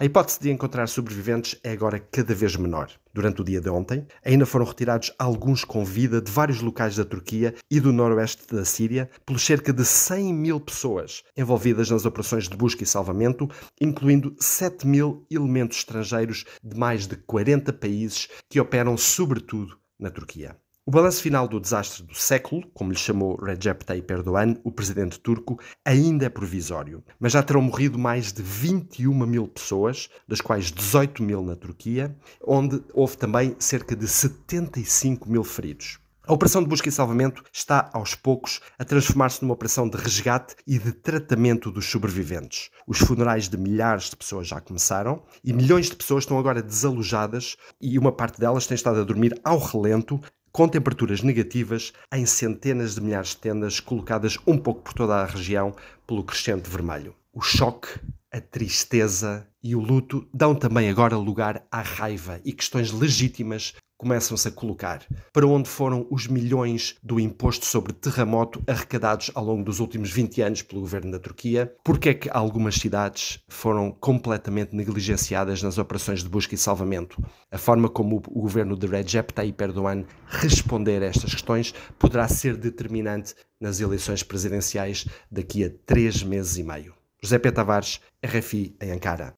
A hipótese de encontrar sobreviventes é agora cada vez menor. Durante o dia de ontem, ainda foram retirados alguns com vida de vários locais da Turquia e do noroeste da Síria, pelos cerca de 100 mil pessoas envolvidas nas operações de busca e salvamento, incluindo 7 mil elementos estrangeiros de mais de 40 países que operam sobretudo na Turquia. O balanço final do desastre do século, como lhe chamou Recep Tayyip Erdogan, o presidente turco, ainda é provisório, mas já terão morrido mais de 21 mil pessoas, das quais 18 mil na Turquia, onde houve também cerca de 75 mil feridos. A operação de busca e salvamento está, aos poucos, a transformar-se numa operação de resgate e de tratamento dos sobreviventes. Os funerais de milhares de pessoas já começaram e milhões de pessoas estão agora desalojadas e uma parte delas tem estado a dormir ao relento com temperaturas negativas em centenas de milhares de tendas colocadas um pouco por toda a região pelo crescente vermelho. O choque, a tristeza e o luto dão também agora lugar à raiva e questões legítimas começam-se a colocar. Para onde foram os milhões do imposto sobre terremoto arrecadados ao longo dos últimos 20 anos pelo governo da Turquia? Porque é que algumas cidades foram completamente negligenciadas nas operações de busca e salvamento? A forma como o governo de Recep Tayyip Erdogan responder a estas questões poderá ser determinante nas eleições presidenciais daqui a três meses e meio. José P. Tavares, RFI em Ankara.